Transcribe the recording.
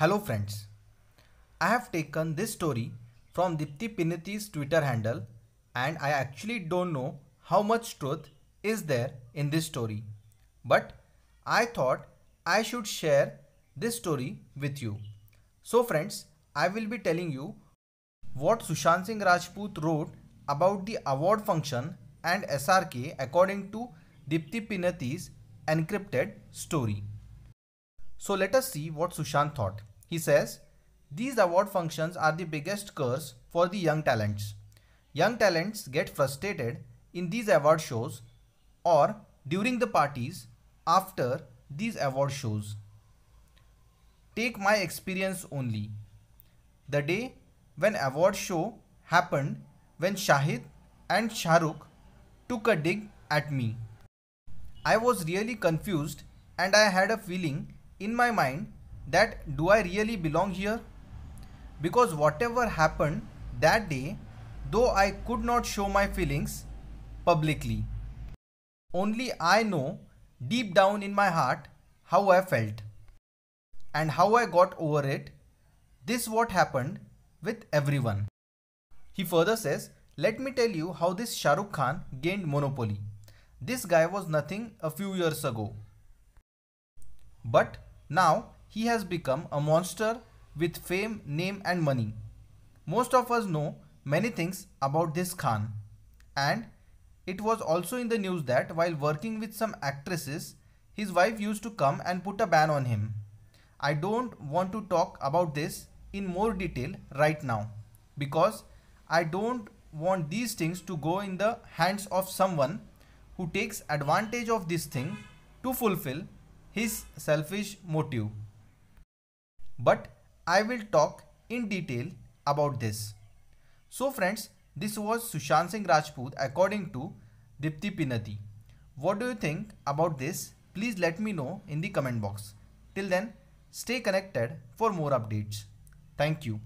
Hello friends, I have taken this story from Dipti Piniti's Twitter handle and I actually don't know how much truth is there in this story. But I thought I should share this story with you. So friends, I will be telling you what Sushant Singh Rajput wrote about the award function and SRK according to Dipti Pinati's encrypted story. So let us see what Sushant thought. He says, these award functions are the biggest curse for the young talents. Young talents get frustrated in these award shows or during the parties after these award shows. Take my experience only. The day when award show happened when Shahid and Shahrukh took a dig at me. I was really confused and I had a feeling in my mind that do I really belong here? Because whatever happened that day, though I could not show my feelings publicly, only I know deep down in my heart how I felt and how I got over it. This what happened with everyone. He further says, "Let me tell you how this Shahrukh Khan gained monopoly. This guy was nothing a few years ago. But now he has become a monster with fame, name and money. Most of us know many things about this Khan. And it was also in the news that while working with some actresses, his wife used to come and put a ban on him. I don't want to talk about this in more detail right now because I don't want these things to go in the hands of someone who takes advantage of this thing to fulfill his selfish motive. But I will talk in detail about this. So friends, this was Sushant Singh Rajput according to Dipti Pinati. What do you think about this? Please let me know in the comment box. Till then, stay connected for more updates. Thank you.